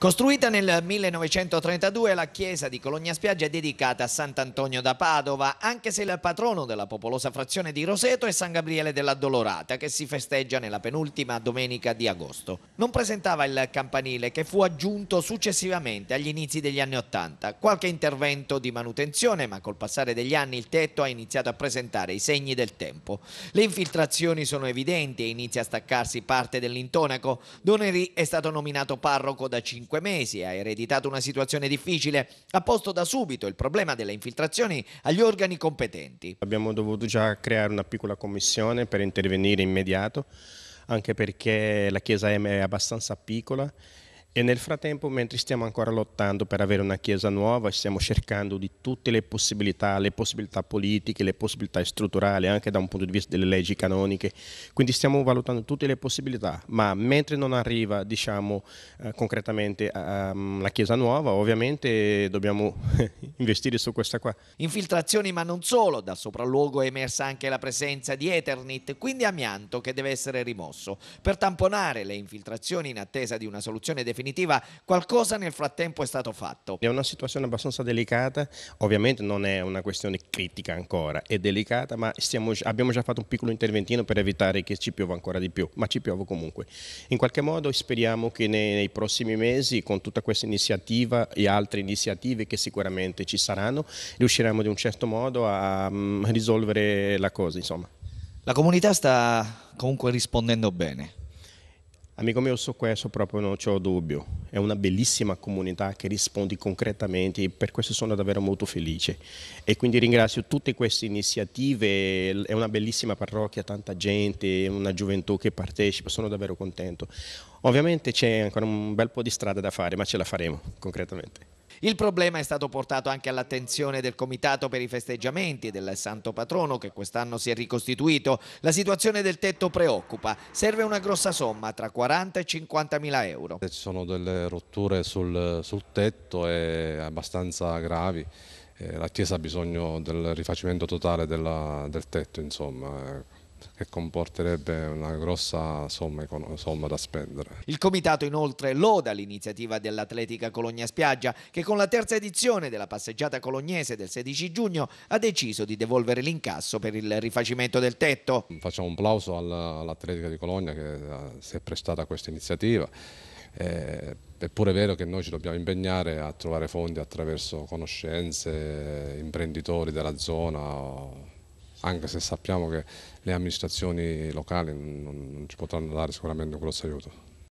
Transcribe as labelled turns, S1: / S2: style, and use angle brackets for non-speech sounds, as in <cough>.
S1: Costruita nel 1932, la chiesa di Cologna Spiaggia è dedicata a Sant'Antonio da Padova, anche se il patrono della popolosa frazione di Roseto è San Gabriele della Dolorata, che si festeggia nella penultima domenica di agosto. Non presentava il campanile, che fu aggiunto successivamente agli inizi degli anni Ottanta. Qualche intervento di manutenzione, ma col passare degli anni il tetto ha iniziato a presentare i segni del tempo. Le infiltrazioni sono evidenti e inizia a staccarsi parte dell'intonaco. Doneri è stato nominato parroco da 5 5 mesi, ha ereditato una situazione difficile, ha posto da subito il problema delle infiltrazioni
S2: agli organi competenti. Abbiamo dovuto già creare una piccola commissione per intervenire immediato, anche perché la chiesa M è abbastanza piccola e nel frattempo, mentre stiamo ancora lottando per avere una Chiesa nuova, stiamo cercando di tutte le possibilità, le possibilità politiche, le possibilità strutturali, anche da un punto di vista delle leggi canoniche. Quindi stiamo valutando tutte le possibilità, ma mentre non arriva, diciamo, eh, concretamente um, la Chiesa nuova, ovviamente dobbiamo <laughs> investire su questa qua.
S1: Infiltrazioni, ma non solo, Da sopralluogo è emersa anche la presenza di Eternit, quindi amianto che deve essere rimosso. Per tamponare le infiltrazioni in attesa di una soluzione definitiva, definitiva qualcosa nel frattempo è stato fatto.
S2: È una situazione abbastanza delicata, ovviamente non è una questione critica ancora, è delicata, ma stiamo, abbiamo già fatto un piccolo interventino per evitare che ci piova ancora di più, ma ci piove comunque. In qualche modo speriamo che nei, nei prossimi mesi, con tutta questa iniziativa e altre iniziative che sicuramente ci saranno, riusciremo di un certo modo a um, risolvere la cosa. Insomma. La comunità sta comunque rispondendo bene. Amico mio, su questo proprio non c'ho dubbio. È una bellissima comunità che risponde concretamente e per questo sono davvero molto felice. E quindi ringrazio tutte queste iniziative, è una bellissima parrocchia, tanta gente, una gioventù che partecipa, sono davvero contento. Ovviamente c'è ancora un bel po' di strada da fare, ma ce la faremo concretamente.
S1: Il problema è stato portato anche all'attenzione del Comitato per i festeggiamenti del Santo Patrono che quest'anno si è ricostituito. La situazione del tetto preoccupa, serve una grossa somma tra 40 e 50 mila euro. Eh, ci sono delle
S3: rotture sul, sul tetto e abbastanza gravi eh, la Chiesa ha bisogno del rifacimento totale della, del tetto, insomma. Eh che comporterebbe una grossa somma, somma, da spendere.
S1: Il comitato inoltre loda
S3: l'iniziativa
S1: dell'Atletica Cologna Spiaggia che con la terza edizione della passeggiata colognese del 16 giugno ha deciso di devolvere l'incasso per il rifacimento del tetto. Facciamo un plauso
S3: all'Atletica di Cologna che eh, si è prestata a questa iniziativa. Eh, eppure è vero che noi ci dobbiamo impegnare a trovare fondi attraverso conoscenze, imprenditori della zona anche se sappiamo che le amministrazioni locali non, non ci potranno dare sicuramente un grosso aiuto.